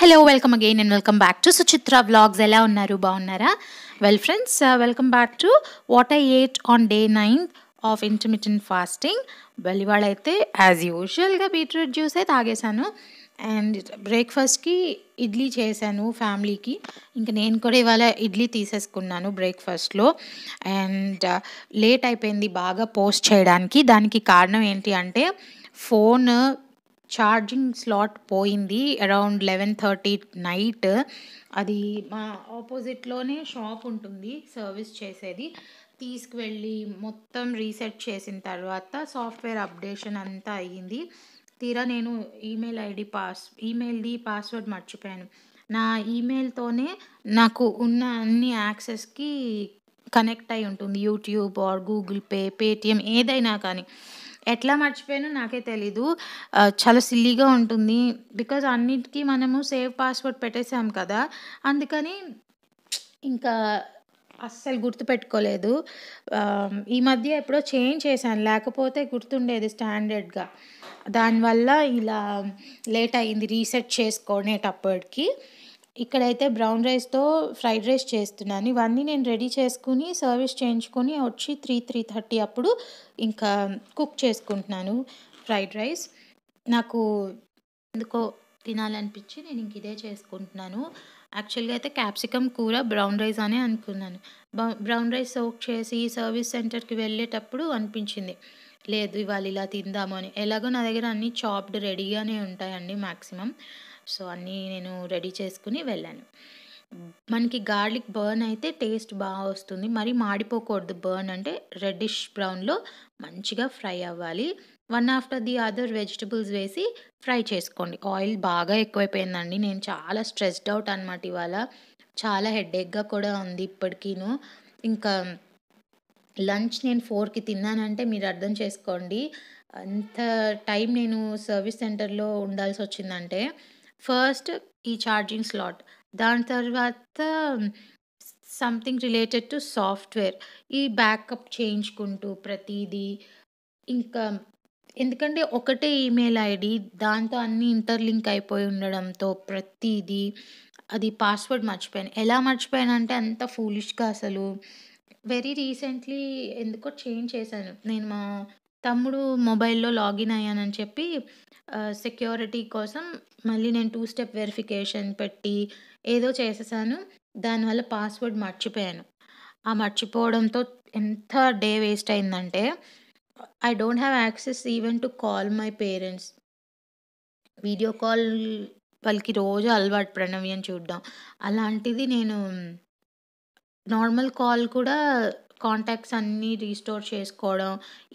Hello welcome again and welcome back to Suchitra blogs ఎలా ఉన్నారు బాగున్నారా well friends welcome back to what I ate on day ninth of intermediate fasting అయితే as యూజువల్గా beetroot జ్యూసే తాగేశాను and బ్రేక్ఫాస్ట్కి ఇడ్లీ చేశాను ఫ్యామిలీకి ఇంకా నేను కూడా ఇవాళ ఇడ్లీ తీసేసుకున్నాను బ్రేక్ఫాస్ట్లో అండ్ లేట్ అయిపోయింది బాగా పోస్ట్ చేయడానికి దానికి కారణం ఏంటి అంటే ఫోన్ ఛార్జింగ్ స్లాట్ పోయింది అరౌండ్ లెవెన్ థర్టీ నైట్ అది మా ఆపోజిట్లోనే షాప్ ఉంటుంది సర్వీస్ చేసేది తీసుకువెళ్ళి మొత్తం రీసెట్ చేసిన తర్వాత సాఫ్ట్వేర్ అప్డేషన్ అంతా అయ్యింది తీరా నేను ఈమెయిల్ ఐడి పాస్ ఈమెయిల్ది పాస్వర్డ్ మర్చిపోయాను నా ఈమెయిల్తోనే నాకు ఉన్న అన్ని యాక్సెస్కి కనెక్ట్ అయి ఉంటుంది YouTube or Google Pay Paytm ఏదైనా కానీ ఎట్లా మర్చిపోయానో నాకే తెలీదు చాలా సిల్లీగా ఉంటుంది బికాజ్ అన్నిటికీ మనము సేవ్ పాస్వర్డ్ పెట్టేసాం కదా అందుకని ఇంకా అస్సలు గుర్తుపెట్టుకోలేదు ఈ మధ్య ఎప్పుడో చేంజ్ చేశాను లేకపోతే గుర్తుండేది స్టాండర్డ్గా దానివల్ల ఇలా లేట్ అయింది రీసెట్ చేసుకునేటప్పటికి ఇక్కడైతే బ్రౌన్ రైస్తో ఫ్రైడ్ రైస్ చేస్తున్నాను ఇవన్నీ నేను రెడీ చేసుకుని సర్వీస్ చేయించుకొని వచ్చి త్రీ త్రీ థర్టీ అప్పుడు ఇంకా కుక్ చేసుకుంటున్నాను ఫ్రైడ్ రైస్ నాకు ఎందుకో తినాలనిపించి నేను ఇంక ఇదే చేసుకుంటున్నాను యాక్చువల్గా అయితే క్యాప్సికమ్ కూర బ్రౌన్ రైస్ అనే అనుకున్నాను బ్రౌన్ రైస్ సోక్ చేసి సర్వీస్ సెంటర్కి వెళ్ళేటప్పుడు అనిపించింది లేదు ఇవాళ ఇలా తిందాము అని ఎలాగో నా దగ్గర అన్నీ చాప్డ్ రెడీగానే ఉంటాయండి మ్యాక్సిమం సో అన్నీ నేను రెడీ చేసుకుని వెళ్ళాను మనకి గార్లిక్ బర్న్ అయితే టేస్ట్ బాగా వస్తుంది మరి మాడిపోకూడదు బర్న్ అంటే రెడ్డిష్ బ్రౌన్లో మంచిగా ఫ్రై అవ్వాలి one after the other vegetables వేసి ఫ్రై చేసుకోండి ఆయిల్ బాగా ఎక్కువైపోయిందండి నేను చాలా స్ట్రెస్డ్ అవుట్ అనమాట ఇవాళ చాలా హెడేక్గా కూడా ఉంది ఇప్పటికీను ఇంకా లంచ్ నేను ఫోర్కి తిన్నానంటే మీరు అర్థం చేసుకోండి అంత టైం నేను సర్వీస్ సెంటర్లో ఉండాల్సి వచ్చిందంటే ఫస్ట్ ఈ ఛార్జింగ్ స్లాట్ దాని తర్వాత సంథింగ్ రిలేటెడ్ టు సాఫ్ట్వేర్ ఈ బ్యాకప్ చేయించుకుంటూ ప్రతిదీ ఇంకా ఎందుకంటే ఒకటే ఈమెయిల్ ఐడి దాంతో అన్నీ ఇంటర్లింక్ అయిపోయి ఉండడంతో ప్రతిదీ అది పాస్వర్డ్ మర్చిపోయాను ఎలా మర్చిపోయాను అంటే అంత ఫూలిష్గా అసలు వెరీ రీసెంట్లీ ఎందుకో చేంజ్ చేశాను నేను మా తమ్ముడు మొబైల్‌లో లాగిన్ అయ్యానని చెప్పి సెక్యూరిటీ కోసం మళ్ళీ నేను టూ స్టెప్ వెరిఫికేషన్ పెట్టి ఏదో చేసేసాను. దానివల్ల పాస్‌వర్డ్ మర్చిపోయాను. ఆ మర్చిపోవడంతో ఎంత డే వేస్ట్ అయిందంటే I don't have access even to call my parents. Video call వాళ్ళకి రోజు అలవాటు ప్రణవ్యం చూడ్డం. అలాంటిది నేను నార్మల్ కాల్ కూడా కాంటాక్ట్స్ అన్నీ రీస్టోర్ చేసుకోవడం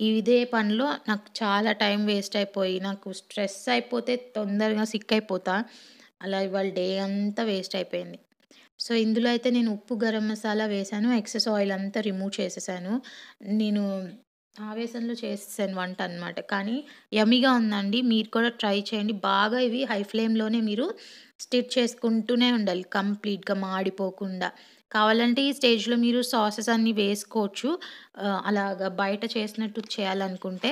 ఇదే పనిలో నాకు చాలా టైం వేస్ట్ అయిపోయి నాకు స్ట్రెస్ అయిపోతే తొందరగా సిక్ అయిపోతా అలా ఇవాళ డే అంతా వేస్ట్ అయిపోయింది సో ఇందులో అయితే నేను ఉప్పు గరం మసాలా వేసాను ఎక్సెస్ ఆయిల్ అంతా రిమూవ్ చేసేసాను నేను ఆవేశంలో చేసేసాను వంట అనమాట కానీ యమిగా ఉందండి మీరు కూడా ట్రై చేయండి బాగా ఇవి హై ఫ్లేమ్లోనే మీరు స్టిచ్ చేసుకుంటూనే ఉండాలి కంప్లీట్గా మాడిపోకుండా కావాలంటే ఈ స్టేజ్లో మీరు సాసెస్ అన్నీ వేసుకోవచ్చు అలాగ బయట చేసినట్టు చేయాలనుకుంటే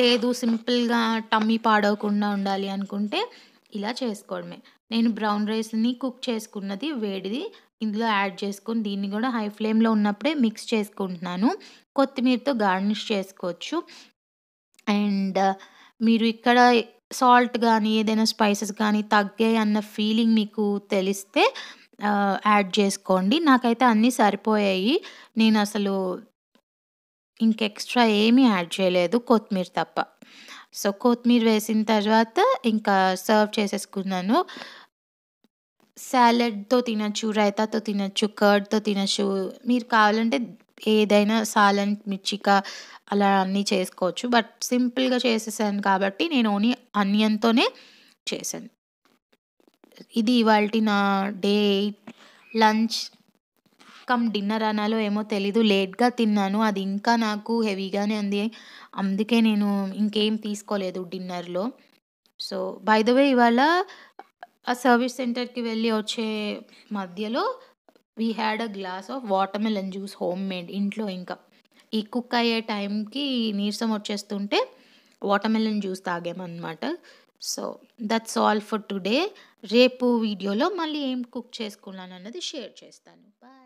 లేదు సింపుల్గా టమ్మీ పాడవకుండా ఉండాలి అనుకుంటే ఇలా చేసుకోవడమే నేను బ్రౌన్ రైస్ని కుక్ చేసుకున్నది వేడిది ఇందులో యాడ్ చేసుకుని దీన్ని కూడా హై ఫ్లేమ్లో ఉన్నప్పుడే మిక్స్ చేసుకుంటున్నాను కొత్తిమీరతో గార్నిష్ చేసుకోవచ్చు అండ్ మీరు ఇక్కడ సాల్ట్ కానీ ఏదైనా స్పైసెస్ కానీ తగ్గాయి అన్న ఫీలింగ్ మీకు తెలిస్తే యాడ్ చేసుకోండి నాకైతే అన్నీ సరిపోయాయి నేను అసలు ఇంకెక్స్ట్రా ఏమీ యాడ్ చేయలేదు కొత్తిమీర తప్ప సో కొత్తిమీర వేసిన తర్వాత ఇంకా సర్వ్ చేసేసుకున్నాను సాలెడ్తో తినచ్చు రైతాతో తినచ్చు కర్డ్తో తినచ్చు మీరు కావాలంటే ఏదైనా సాలన్ మిర్చిక అలా అన్నీ చేసుకోవచ్చు బట్ సింపుల్గా చేసేసాను కాబట్టి నేను ఓన్లీ అనియన్తోనే చేశాను ఇది ఇవాళ నా day eight lunch cum dinner అనాలో ఏమో తెలీదు లేట్గా తిన్నాను అది ఇంకా నాకు హెవీగానే ఉంది అందుకే నేను ఇంకేం తీసుకోలేదు డిన్నర్లో సో బై ద వే ఇవాళ ఆ సర్వీస్ సెంటర్కి వెళ్ళి వచ్చే మధ్యలో we had a glass of watermelon juice homemade ఇంట్లో ఇంకా ఈ కుక్ అయ్యే టైంకి నీరసం వచ్చేస్తుంటే వాటర్ మెలన్ జ్యూస్ తాగామన్నమాట so that's all for today రేపు వీడియోలో మళ్ళీ ఏం కుక్ చేసుకున్నాను అన్నది షేర్ చేస్తాను బాయ్